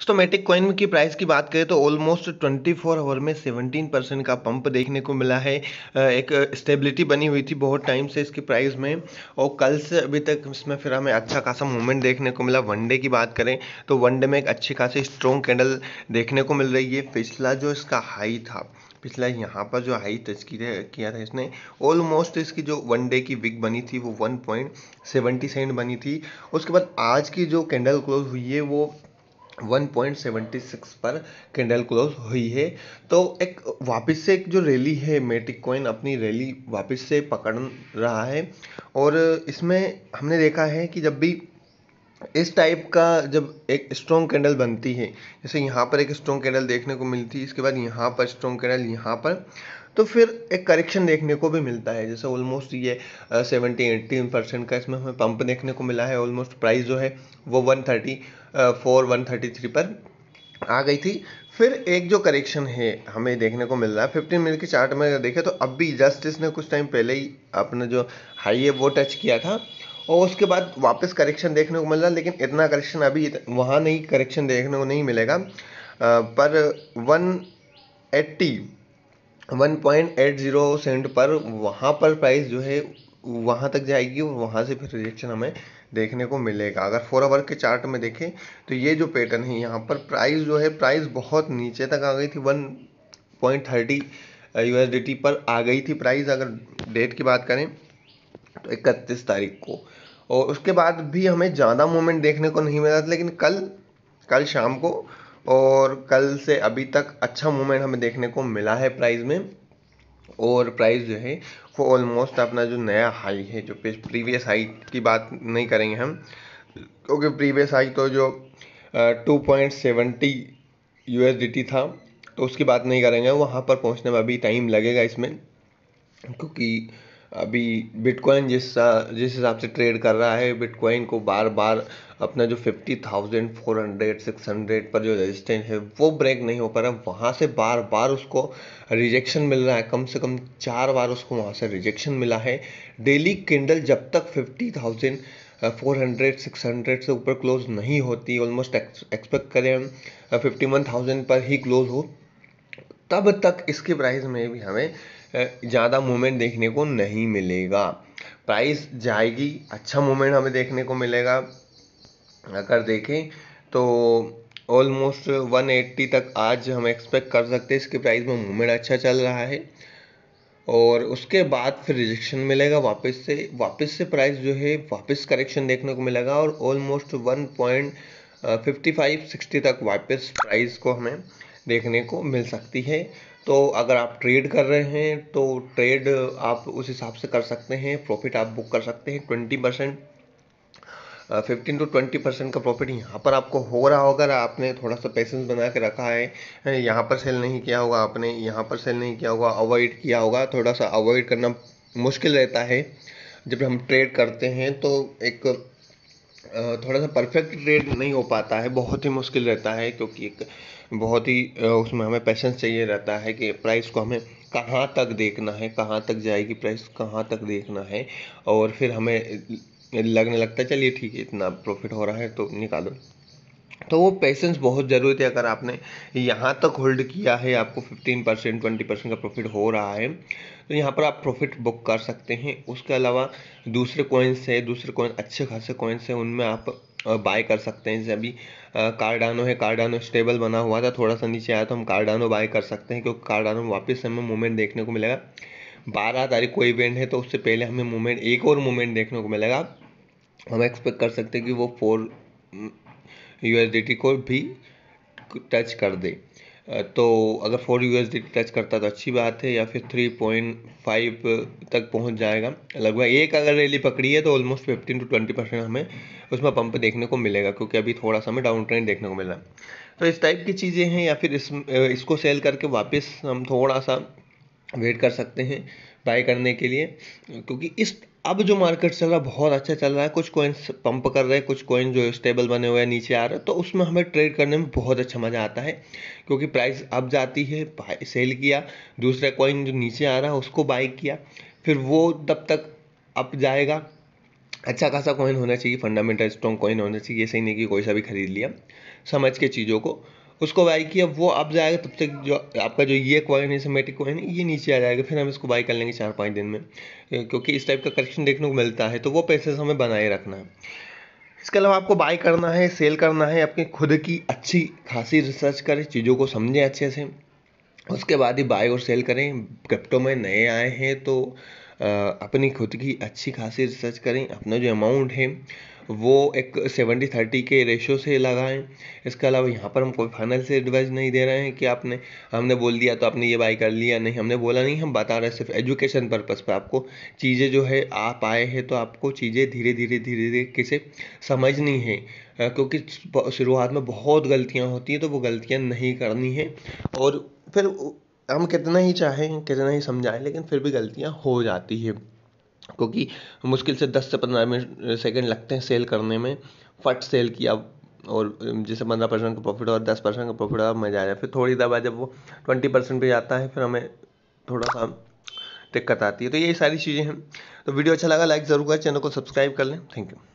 stomatic तो coin की price की बात करें तो ऑलमोस्ट 24 आवर में 17 परसेंट का पंप देखने को मिला है एक स्टेबिलिटी बनी हुई थी बहुत टाइम से इसकी प्राइस में और कल से अभी तक इसमें फिर हमें अच्छा खासा मूवमेंट देखने को मिला वनडे की बात करें तो वनडे में एक अच्छी खासी स्ट्रॉन्ग कैंडल देखने को मिल रही है पिछला जो इसका हाई था पिछला यहाँ पर जो हाई टच किया था इसने ऑलमोस्ट इसकी जो वन डे की विक बनी थी वो वन पॉइंट सेवेंटी सेंट बनी थी उसके बाद आज की जो कैंडल क्लोज हुई है वो 1.76 पर कैंडल क्लोज हुई है तो एक वापस से एक जो रैली है मेटिक कॉइन अपनी रैली वापस से पकड़ रहा है और इसमें हमने देखा है कि जब भी इस टाइप का जब एक स्ट्रॉन्ग कैंडल बनती है जैसे यहाँ पर एक स्ट्रॉन्ग कैंडल देखने को मिलती है इसके बाद यहाँ पर स्ट्रॉन्ग कैंडल यहाँ पर तो फिर एक करेक्शन देखने को भी मिलता है जैसे ऑलमोस्ट ये सेवेंटी एट्टीन परसेंट का इसमें हमें पंप देखने को मिला है ऑलमोस्ट प्राइस जो है वो one thirty four one thirty three पर आ गई थी फिर एक जो करेक्शन है हमें देखने को मिल रहा है फिफ्टीन मिनट के चार्ट में देखें तो अब भी जस्ट इसने कुछ टाइम पहले ही अपना जो हाई है वो टच किया था और उसके बाद वापस करेक्शन देखने को मिल रहा लेकिन इतना करेक्शन अभी वहाँ नहीं करेक्शन देखने को नहीं मिलेगा आ, पर one eighty one point eight zero cent पर वहाँ पर प्राइस जो है वहाँ तक जाएगी और वहाँ से फिर रिजेक्शन हमें देखने को मिलेगा अगर फोर आवर के चार्ट में देखें तो ये जो पैटर्न है यहाँ पर प्राइस जो है प्राइस बहुत नीचे तक आ गई थी वन पॉइंट थर्टी यू पर आ गई थी प्राइस अगर डेट की बात करें इकतीस तारीख को और उसके बाद भी हमें ज़्यादा मूवमेंट देखने को नहीं मिला था लेकिन कल कल शाम को और कल से अभी तक अच्छा मूवमेंट हमें देखने को मिला है प्राइस में और प्राइस जो है वो ऑलमोस्ट अपना जो नया हाई है जो प्रीवियस हाई की बात नहीं करेंगे हम क्योंकि प्रीवियस हाई तो जो टू पॉइंट सेवेंटी यू था तो उसकी बात नहीं करेंगे वहाँ पर पहुँचने में अभी टाइम लगेगा इसमें क्योंकि अभी बिटकॉइन जिस जिस हिसाब से ट्रेड कर रहा है बिटकॉइन को बार बार अपना जो fifty thousand four hundred six hundred पर जो रेजिस्टेंस है वो ब्रेक नहीं हो पा रहा वहाँ से बार बार उसको रिजेक्शन मिल रहा है कम से कम चार बार उसको वहाँ से रिजेक्शन मिला है डेली कैंडल जब तक fifty thousand four hundred six hundred से ऊपर क्लोज नहीं होती ऑलमोस्ट एक्सपेक्ट करें हम फिफ्टी वन थाउजेंड पर ही क्लोज हो तब तक इसके प्राइस में भी हमें ज़्यादा मूवमेंट देखने को नहीं मिलेगा प्राइस जाएगी अच्छा मूवमेंट हमें देखने को मिलेगा अगर देखें तो ऑलमोस्ट 180 तक आज हम एक्सपेक्ट कर सकते हैं इसके प्राइस में मूवमेंट अच्छा चल रहा है और उसके बाद फिर रिजेक्शन मिलेगा वापस से वापस से प्राइस जो है वापस करेक्शन देखने को मिलेगा और almost one point fifty five sixty तक वापस प्राइस को हमें देखने को मिल सकती है तो अगर आप ट्रेड कर रहे हैं तो ट्रेड आप उस हिसाब से कर सकते हैं प्रॉफिट आप बुक कर सकते हैं twenty percent fifteen to twenty percent का प्रॉफिट यहाँ पर आपको हो रहा होगा आपने थोड़ा सा पैसेंस बना के रखा है यहाँ पर सेल नहीं किया होगा आपने यहाँ पर सेल नहीं किया होगा अवॉइड किया होगा थोड़ा सा अवॉइड करना मुश्किल रहता है जब हम ट्रेड करते हैं तो एक थोड़ा सा परफेक्ट ट्रेड नहीं हो पाता है बहुत ही मुश्किल रहता है क्योंकि एक बहुत ही उसमें हमें पैसेंस चाहिए रहता है कि प्राइस को हमें कहाँ तक देखना है कहाँ तक जाएगी प्राइस कहाँ तक देखना है और फिर हमें लगने लगता है चलिए ठीक है इतना प्रॉफिट हो रहा है तो निकालो तो वो पेशेंस बहुत ज़रूरी थी अगर आपने यहाँ तक होल्ड किया है आपको 15 परसेंट ट्वेंटी परसेंट का प्रॉफिट हो रहा है तो यहाँ पर आप प्रॉफिट बुक कर सकते हैं उसके अलावा दूसरे कॉइन्स है दूसरे कॉइन अच्छे खासे कॉइन्स हैं उनमें आप बाय कर सकते हैं जैसे अभी कार्डानो है कार्डानो स्टेबल बना हुआ था थोड़ा सा नीचे आया तो हम कार्डानो बाय कर सकते हैं क्योंकि कार्डानो वापस हमें मूवमेंट देखने को मिलेगा बारह तारीख को इवेंट है तो उससे पहले हमें मूवमेंट एक और मूवमेंट देखने को मिलेगा हम एक्सपेक्ट कर सकते हैं कि वो फोर यू को भी टच कर दे तो अगर फोर यू टच करता तो अच्छी बात है या फिर थ्री पॉइंट फाइव तक पहुंच जाएगा लगभग एक अगर रैली पकड़ी है तो almost fifteen to twenty percent हमें उसमें पंप देखने को मिलेगा क्योंकि अभी थोड़ा सा हमें डाउन ट्रेंड देखने को मिला तो इस टाइप की चीज़ें हैं या फिर इस इसको सेल करके वापस हम थोड़ा सा वेट कर सकते हैं बाय करने के लिए क्योंकि इस अब जो मार्केट चल रहा है बहुत अच्छा चल रहा है कुछ कॉइन्स पंप कर रहे हैं कुछ कॉइन जो स्टेबल बने हुए हैं नीचे आ रहे हैं तो उसमें हमें ट्रेड करने में बहुत अच्छा मज़ा आता है क्योंकि प्राइस अब जाती है सेल किया दूसरा कॉइन जो नीचे आ रहा है उसको बाई किया फिर वो तब तक अप जाएगा अच्छा खासा कॉइन होना चाहिए फंडामेंटल स्ट्रॉन्ग कॉइन होना चाहिए सही नहीं कि कोई सा भी खरीद लिया समझ के चीज़ों को उसको बाई किया वो अब जाएगा तब तक जो आपका जो ये क्वाइन है क्वाइन है ये नीचे आ जाएगा फिर हम इसको बाई कर लेंगे चार पाँच दिन में क्योंकि इस टाइप का करेक्शन देखने को मिलता है तो वो पैसे हमें बनाए रखना है इसके अलावा आपको बाय करना है सेल करना है अपने खुद की अच्छी खासी रिसर्च करें चीज़ों को समझें अच्छे से उसके बाद ही बाय और सेल करें क्रिप्टो में नए आए हैं तो अपनी खुद की अच्छी खासी रिसर्च करें अपना जो अमाउंट है वो एक सेवेंटी थर्टी के रेशो से लगाएं इसके अलावा यहाँ पर हम कोई से एडवाइस नहीं दे रहे हैं कि आपने हमने बोल दिया तो आपने ये बाई कर लिया नहीं हमने बोला नहीं हम बता रहे हैं सिर्फ एजुकेशन पर्पज़ पर आपको चीज़ें जो है आप आए हैं तो आपको चीज़ें धीरे धीरे धीरे धीरे किसे समझनी है क्योंकि शुरुआत में बहुत गलतियाँ होती हैं तो वो गलतियाँ नहीं करनी है और फिर हम कितना ही चाहें कितना ही समझाएं लेकिन फिर भी गलतियाँ हो जाती है क्योंकि मुश्किल से दस से पंद्रह मिनट सेकेंड लगते हैं सेल करने में फट सेल किया और जैसे पंद्रह परसेंट का प्रॉफिट और दस परसेंट का प्रॉफिट हुआ मज़ा आया फिर थोड़ी देर बाद जब वो ट्वेंटी परसेंट पर जाता है फिर हमें थोड़ा सा दिक्कत आती है तो ये सारी चीज़ें हैं तो वीडियो अच्छा लगा लाइक ज़रूर करें चैनल को सब्सक्राइब कर लें थैंक यू